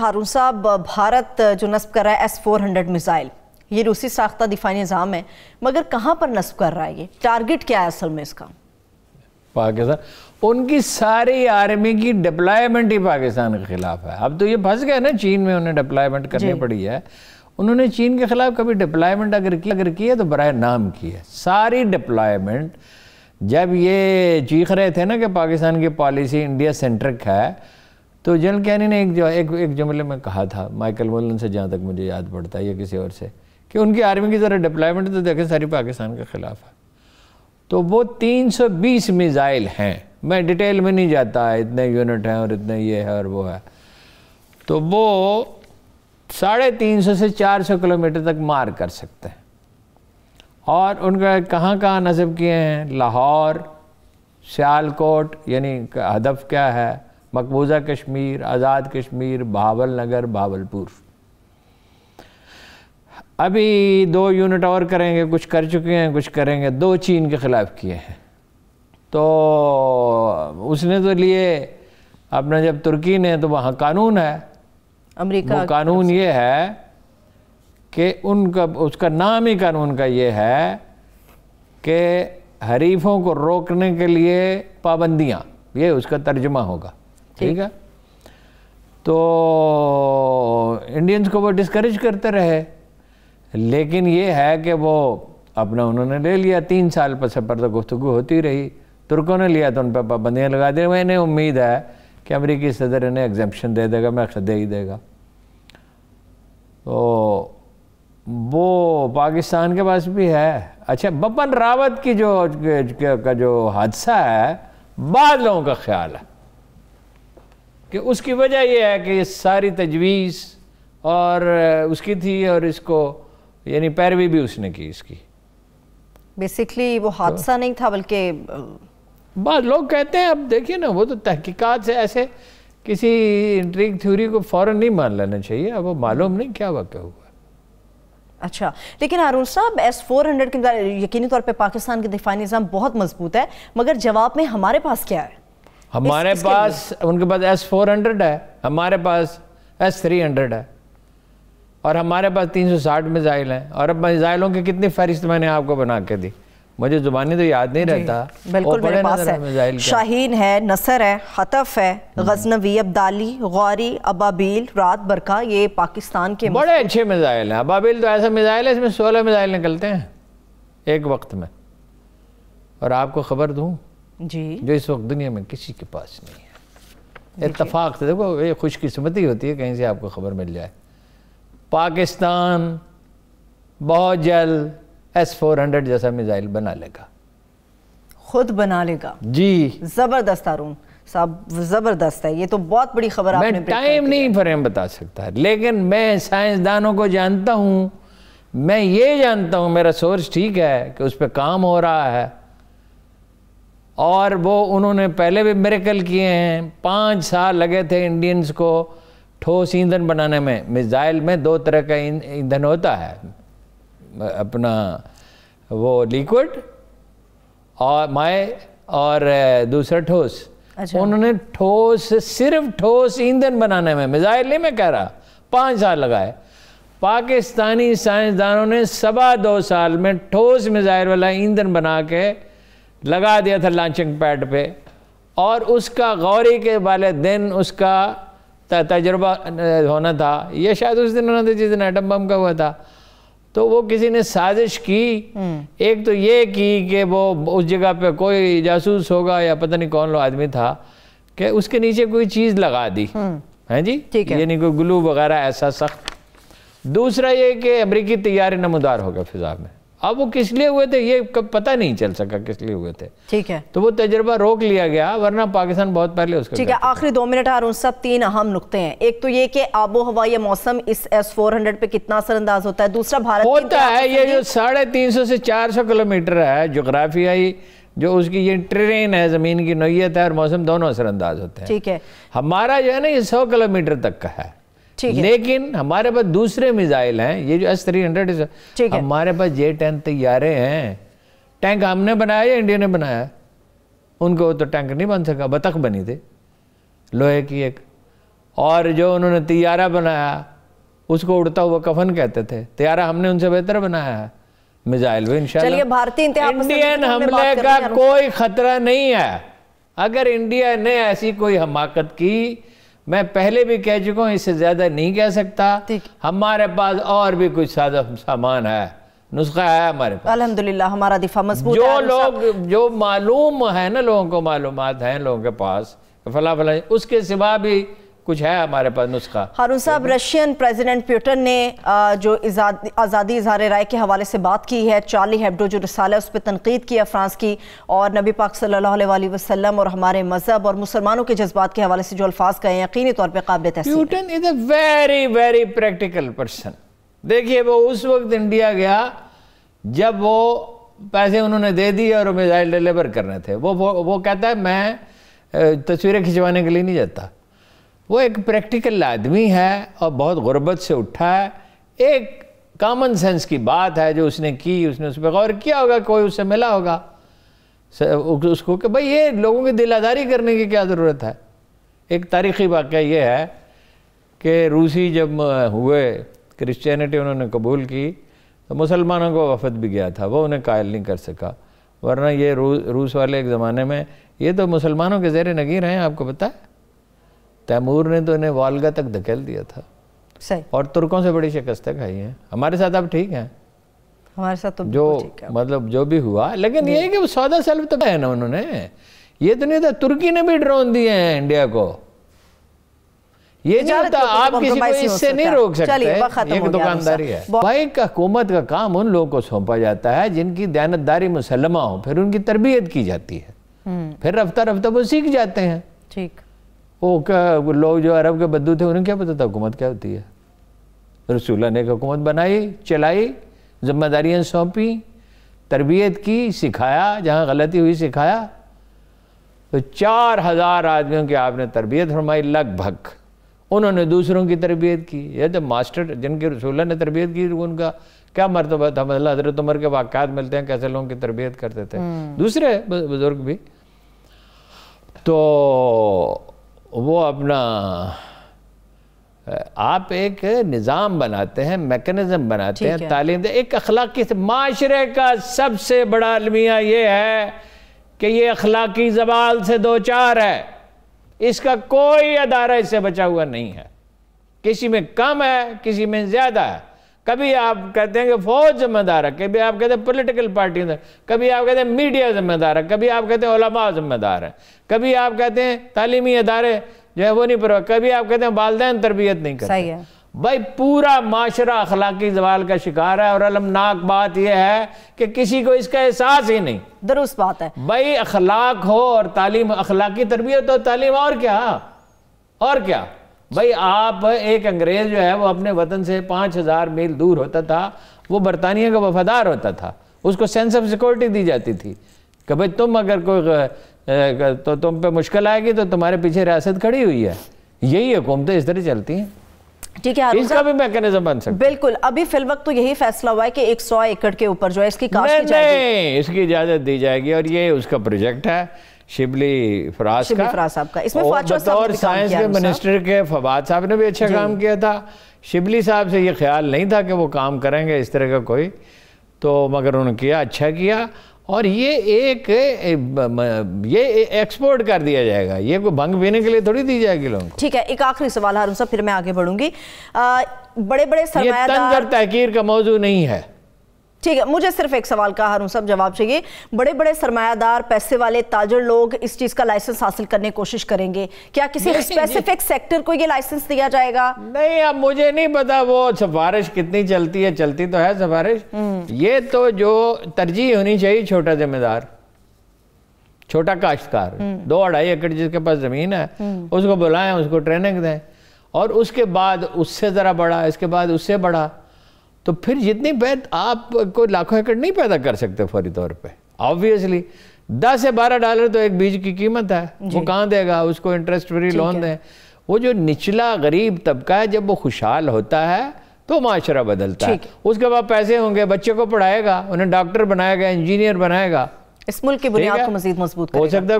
हारून साहब भारत जो नस्ब कर रहा है एस फोर हंड्रेड मिसाइल ये रूसी साख्ता दिफाई निज़ाम है मगर कहाँ पर नस्ब कर रहा है ये टारगेट क्या है असल में इसका पाकिस्तान उनकी सारी आर्मी की डिप्लॉयमेंट ही पाकिस्तान के ख़िलाफ़ है अब तो ये फंस गया ना चीन में उन्हें डिप्लॉयमेंट करनी पड़ी है उन्होंने चीन के ख़िलाफ़ कभी डिप्लॉयमेंट अगर की अगर की है तो बरए नाम की है सारी डिप्लॉयमेंट जब ये चीख रहे थे ना कि पाकिस्तान की पॉलिसी इंडिया सेंट्रिक है तो जनरल कैनी ने एक जो एक एक जुमले में मतलब कहा था माइकल मोलन से जहाँ तक मुझे याद पड़ता है या किसी और से कि उनकी आर्मी की ज़रा डिप्लॉयमेंट तो देखें सारी पाकिस्तान के ख़िलाफ़ है तो वो 320 मिज़ाइल हैं मैं डिटेल में नहीं जाता इतने यूनिट हैं और इतने ये है और वो है तो वो साढ़े तीन सौ से चार सौ किलोमीटर तक मार कर सकते हैं और उनका कहाँ कहाँ नजब किए हैं लाहौर सियालकोट यानी हदफ क्या है मकबूजा कश्मीर आज़ाद कश्मीर बावल नगर बहावलपुर अभी दो यूनिट और करेंगे कुछ कर चुके हैं कुछ करेंगे दो चीन के ख़िलाफ़ किए हैं तो उसने तो लिए अपना जब तुर्की ने तो वहाँ कानून है अमेरिका कानून ये है कि उनका उसका नाम ही कानून का ये है कि हरीफों को रोकने के लिए पाबंदियाँ ये उसका तर्जमा होगा ठीक है तो इंडियंस को वो डिस्करेज करते रहे लेकिन ये है कि वो अपना उन्होंने ले लिया तीन साल पर सफर तो गुफ्तु होती रही तुर्कों ने लिया तो उन पर पाबंदियाँ लगा दी मैंने उम्मीद है कि अमरीकी सदर इन्हें एग्जाम्पन दे देगा मैं दे ही देगा तो वो पाकिस्तान के पास भी है अच्छा बपन रावत की जो का जो हादसा है बाद लोगों का ख्याल है कि उसकी वजह यह है कि सारी तजवीज़ और उसकी थी और इसको यानी पैरवी भी उसने की इसकी बेसिकली वो तो हादसा तो, नहीं था बल्कि बस लोग कहते हैं अब देखिए ना वो तो तहकीकात से ऐसे किसी इंट्रिक थ्योरी को फौरन नहीं मान लेना चाहिए अब वो मालूम नहीं क्या वाक़ हुआ अच्छा लेकिन अरुण साहब एस फोर हंड्रेड के यकीनी तौर पर पाकिस्तान के दिफाई निज़ाम बहुत मजबूत है मगर जवाब में हमारे पास क्या है हमारे इस, पास उनके पास एस फोर हंड्रेड है हमारे पास एस थ्री हंड्रेड है और हमारे पास तीन सौ साठ मिज़ाइल हैं और अब मिज़ाइलों की कितनी फहरिस्त मैंने आपको बना के दी मुझे जुबानी तो याद नहीं रहता बिल्कुल मेरे पास है शाहीन है नसर है हतफ है हम्म। गजनवी अब्दाली गौरी अबाबील रात बरका ये पाकिस्तान के बड़े अच्छे मिज़ाइल हैं अबाबील तो ऐसा मिज़ाइल है इसमें सोलह मिज़ाइल निकलते हैं एक वक्त में और आपको ख़बर दूँ जी जो इस वक्त दुनिया में किसी के पास नहीं है इतफाक से देखो ये खुशकिस्मती होती है कहीं से आपको खबर मिल जाए पाकिस्तान बहुत जल्द एस फोर हंड्रेड जैसा मिज़ाइल बना लेगा खुद बना लेगा जी ज़बरदस्त आरून साहब ज़बरदस्त है ये तो बहुत बड़ी खबर आपने टाइम नहीं फ्रेम बता सकता लेकिन मैं साइंसदानों को जानता हूँ मैं ये जानता हूँ मेरा सोर्स ठीक है कि उस पर काम हो रहा है और वो उन्होंने पहले भी मेरेकल किए हैं पाँच साल लगे थे इंडियंस को ठोस ईंधन बनाने में मिज़ाइल में दो तरह का ईंधन होता है अपना वो लिक्विड और माए और दूसरा ठोस अच्छा। उन्होंने ठोस सिर्फ ठोस ईंधन बनाने में मिज़ाइल नहीं मैं कह रहा पाँच साल लगाए पाकिस्तानी साइंसदानों ने सवा दो साल में ठोस मिज़ाइल वाला ईंधन बना के लगा दिया था लॉन्चिंग पैड पे और उसका गौरी के वाले दिन उसका तजर्बा होना था ये शायद उस दिन होना था जिस दिन एटम बम का हुआ था तो वो किसी ने साजिश की हम्म। एक तो ये की कि वो उस जगह पे कोई जासूस होगा या पता नहीं कौन लो आदमी था कि उसके नीचे कोई चीज़ लगा दी हम्म। है जी ठीक है यानी कोई ग्लू वगैरह ऐसा सख्त दूसरा ये कि अमरीकी तैयारी नमदार होगा फिजा में अब वो किस लिए हुए थे ये कब पता नहीं चल सका किस लिए हुए थे ठीक है तो वो तजर्बा रोक लिया गया वरना पाकिस्तान बहुत पहले उसका ठीक है आखिरी दो मिनट रहा सब तीन अहम नुकते हैं एक तो ये कि आबो हवा या मौसम इस एस फोर हंड्रेड पे कितना असरअंदाज होता है दूसरा भारत होता है ये जो साढ़े तीन सौ से चार सौ किलोमीटर है जोग्राफियाई जो उसकी ये ट्रेन है ज़मीन की नोयत है और मौसम दोनों असरअंदाज होते हैं ठीक है हमारा जो है ना ये सौ किलोमीटर तक का है लेकिन हमारे पास दूसरे मिसाइल हैं ये जो एस थ्री हंड्रेड हमारे पास जे टेन तैयारे हैं टैंक हमने बनाया या इंडिया ने बनाया उनको तो टैंक नहीं बन सका बतख बनी थी लोहे की एक और जो उन्होंने तैयारा बनाया उसको उड़ता हुआ कफन कहते थे तैयारा हमने उनसे बेहतर बनाया है मिसाइल भी चलिए भारतीय इंडियन हमले का कोई खतरा नहीं है अगर इंडिया ने ऐसी कोई हमाकत की मैं पहले भी कह चुका हूँ इससे ज़्यादा नहीं कह सकता हमारे पास और भी कुछ सामान है नुस्खा है हमारे पास अल्हम्दुलिल्लाह हमारा दिफा मजबूत जो लोग जो मालूम है ना लोगों को मालूम हैं लोगों के पास फला फला उसके सिवा भी कुछ है हमारे पास नुस्खा हारून साहब रशियन प्रेसिडेंट प्यूटन ने जो आज़ादी इजहार राय के हवाले से बात की है चार्ली हेबडो जो रसाल है उस पर तनकीद किया फ्रांस की और नबी पाक सल्लल्लाहु अलैहि वसल्लम और हमारे मज़हब और मुसलमानों के जज्बात के हवाले से जो अल्फाज कहे यकीनी तौर पर काबिल Putin is a very very practical person देखिए वो उस वक्त इंडिया गया जब वो पैसे उन्होंने दे दिए और मिज़ाइल डिलीवर करने थे वो वो कहता है मैं तस्वीरें खिंचवाने के लिए नहीं जाता वो एक प्रैक्टिकल आदमी है और बहुत गुर्बत से उठा है एक कॉमन सेंस की बात है जो उसने की उसने उस पर गौर किया होगा कोई उससे मिला होगा उसको कि भाई ये लोगों की दिलादारी करने की क्या ज़रूरत है एक तारीख़ी वाक़ ये है कि रूसी जब हुए क्रिश्चियनिटी उन्होंने कबूल की तो मुसलमानों को वफद भी गया था वो उन्हें कायल नहीं कर सका वरना ये रू रूस वाले एक ज़माने में ये तो मुसलमानों के ज़ेर नगीर हैं आपको पता है तैमूर ने तो इन्हें वालगा तक धकेल दिया था सही और तुर्कों से बड़ी शिकस्तें खाई हैं हमारे साथ अब ठीक हैं हमारे साथ तो जो मतलब जो भी हुआ लेकिन ये कि वो सौदा सेल्फ तो है ना उन्होंने ये तो नहीं था तुर्की ने भी ड्रोन दिए हैं इंडिया को ये नहीं होता आप किसी को इससे नहीं रोक सकते एक दुकानदारी है भाई का हुकूमत का काम उन लोगों को सौंपा जाता है जिनकी दयानतदारी मुसलमा हो फिर उनकी तरबियत की जाती है हम्म। फिर रफ्ता रफ्ता वो सीख जाते हैं ठीक वो का लोग जो अरब के बद्दू थे उन्हें क्या पता था हुकूमत क्या होती है रसूल्ला ने एक हुकूमत बनाई चलाई जिम्मेदारियाँ सौंपी तरबियत की सिखाया जहाँ गलती हुई सिखाया तो चार हज़ार आदमियों की आपने तरबियत फरमाई लगभग उन्होंने दूसरों की तरबियत की यह तो मास्टर जिनके रसूल्ला ने तरबियत की तो उनका क्या मरतबा था मतलब हजरत उम्र के वाक़ात मिलते हैं कैसे लोगों की तरबियत करते थे हम्म। दूसरे बुज़ुर्ग भी तो वो अपना आप एक निज़ाम बनाते हैं मेकनिज़म बनाते हैं है। तालीम दे एक अखलाकी माशरे का सबसे बड़ा अलमिया ये है कि ये अखलाकी जवाल से दो चार है इसका कोई अदारा इससे बचा हुआ नहीं है किसी में कम है किसी में ज़्यादा है कभी आप कहते हैं कि फौज जिम्मेदार है कभी आप कहते हैं पॉलिटिकल पार्टी कभी आप कहते हैं मीडिया जिम्मेदार है कभी आप कहते हैं ओलमा जिम्मेदार है कभी आप कहते हैं तालीमी अदारे जो है वो नहीं परवा कभी आप कहते हैं वालदे तरबियत नहीं करते सही है भाई पूरा माशरा अखलाकी जवाल का शिकार है और अलमनाक बात यह है कि किसी को इसका एहसास ही नहीं दुरुस्त बात है भाई अखलाक हो और तालीम अखलाकी तरबियत हो तालीम और क्या और क्या भाई आप एक अंग्रेज जो है वो अपने वतन से पाँच हज़ार मील दूर होता था वो बरतानिया का वफादार होता था उसको सेंस ऑफ सिक्योरिटी दी जाती थी कि भाई तुम अगर कोई तो तुम पे मुश्किल आएगी तो तुम्हारे पीछे रियासत खड़ी हुई है यही हुकूमतें इस तरह चलती हैं ठीक है इसका भी मैकेनिज्म बन सकता बिल्कुल अभी फिल वक्त तो यही फैसला हुआ है कि 100 एकड़ के ऊपर जो है इसकी काश्त की जाएगी इसकी इजाजत दी जाएगी और ये उसका प्रोजेक्ट है शिबली फराज का फराज साहब का इसमें साइंस के मिनिस्टर के फवाद साहब ने भी अच्छा काम किया था शिबली साहब से ये ख्याल नहीं था कि वो काम करेंगे इस तरह का कोई तो मगर उन्होंने किया अच्छा किया और ये एक ये एक्सपोर्ट कर दिया जाएगा ये कोई भंग पीने के लिए थोड़ी दी जाएगी लोगों को ठीक है एक आखिरी सवाल हर फिर मैं आगे बढ़ूंगी बड़े बड़े तंज तहकीर का मौजूद नहीं है ठीक है मुझे सिर्फ एक सवाल का हारूँ सब जवाब चाहिए बड़े बड़े सरमायादार पैसे वाले ताजर लोग इस चीज़ का लाइसेंस हासिल करने की कोशिश करेंगे क्या किसी स्पेसिफिक सेक्टर को ये लाइसेंस दिया जाएगा नहीं अब मुझे नहीं पता वो सिफारिश कितनी चलती है चलती तो है सिफारिश हम्म। ये तो जो तरजीह होनी चाहिए छोटा जिम्मेदार छोटा काश्तकार हम्म। दो अढ़ाई एकड़ जिसके पास ज़मीन है हम्म। उसको बुलाएं उसको ट्रेनिंग दें और उसके बाद उससे ज़रा बड़ा इसके बाद उससे बड़ा तो फिर जितनी बैत आप कोई लाखों एकड़ नहीं पैदा कर सकते फौरी तौर पे ऑब्वियसली दस या बारह डॉलर तो एक बीज की कीमत है वो कहाँ देगा उसको इंटरेस्ट फ्री लोन दें वो जो निचला गरीब तबका है जब वो खुशहाल होता है तो माशरा बदलता है उसके बाद पैसे होंगे बच्चे को पढ़ाएगा उन्हें डॉक्टर बनाएगा इंजीनियर बनाएगा इस मुल्क की बुनियाद को मजीद मजबूत हो सकता है